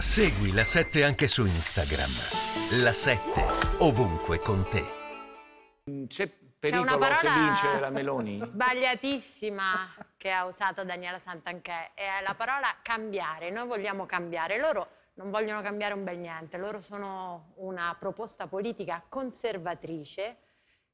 Segui la 7 anche su Instagram. La 7 ovunque con te. C'è pericolo C'è se vince la Meloni? Sbagliatissima che ha usato Daniela Santanchè è la parola cambiare. Noi vogliamo cambiare, loro non vogliono cambiare un bel niente, loro sono una proposta politica conservatrice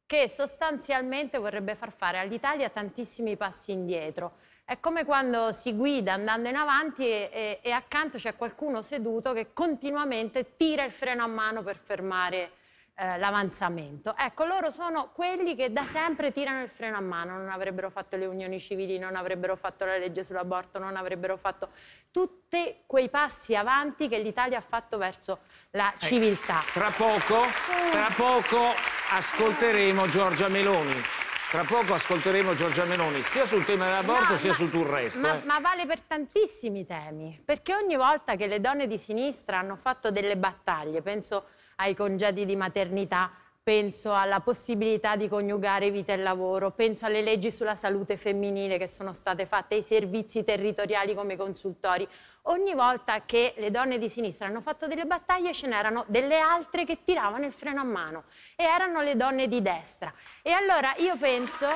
che sostanzialmente vorrebbe far fare all'Italia tantissimi passi indietro. È come quando si guida andando in avanti e, e, e accanto c'è qualcuno seduto che continuamente tira il freno a mano per fermare eh, l'avanzamento. Ecco, loro sono quelli che da sempre tirano il freno a mano, non avrebbero fatto le unioni civili, non avrebbero fatto la legge sull'aborto, non avrebbero fatto tutti quei passi avanti che l'Italia ha fatto verso la eh, civiltà. Eh, tra poco, tra mm. poco ascolteremo Giorgia Meloni. Tra poco ascolteremo Giorgia Meloni sia sul tema dell'aborto no, sia ma, su tutto il resto. Ma, eh. ma, vale per tantissimi temi, perché ogni volta che le donne di sinistra hanno fatto delle battaglie, penso ai congedi di maternità, penso alla possibilità di coniugare vita e lavoro, penso alle leggi sulla salute femminile che sono state fatte, ai servizi territoriali come consultori. Ogni volta che le donne di sinistra hanno fatto delle battaglie ce n'erano delle altre che tiravano il freno a mano e erano le donne di destra. E allora io penso...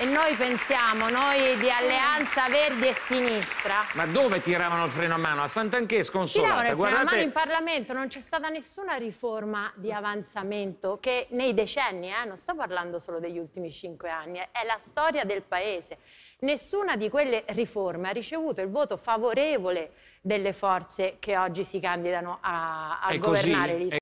E noi pensiamo, noi di Alleanza Verdi e Sinistra... Ma dove tiravano il freno a mano? A Sant'Anché sconsolata. Tiravano il freno a mano in Parlamento, non c'è stata nessuna riforma di avanzamento che nei decenni, eh, non sto parlando solo degli ultimi cinque anni, eh, è la storia del Paese. Nessuna di quelle riforme ha ricevuto il voto favorevole delle forze che oggi si candidano a, a governare l'Italia.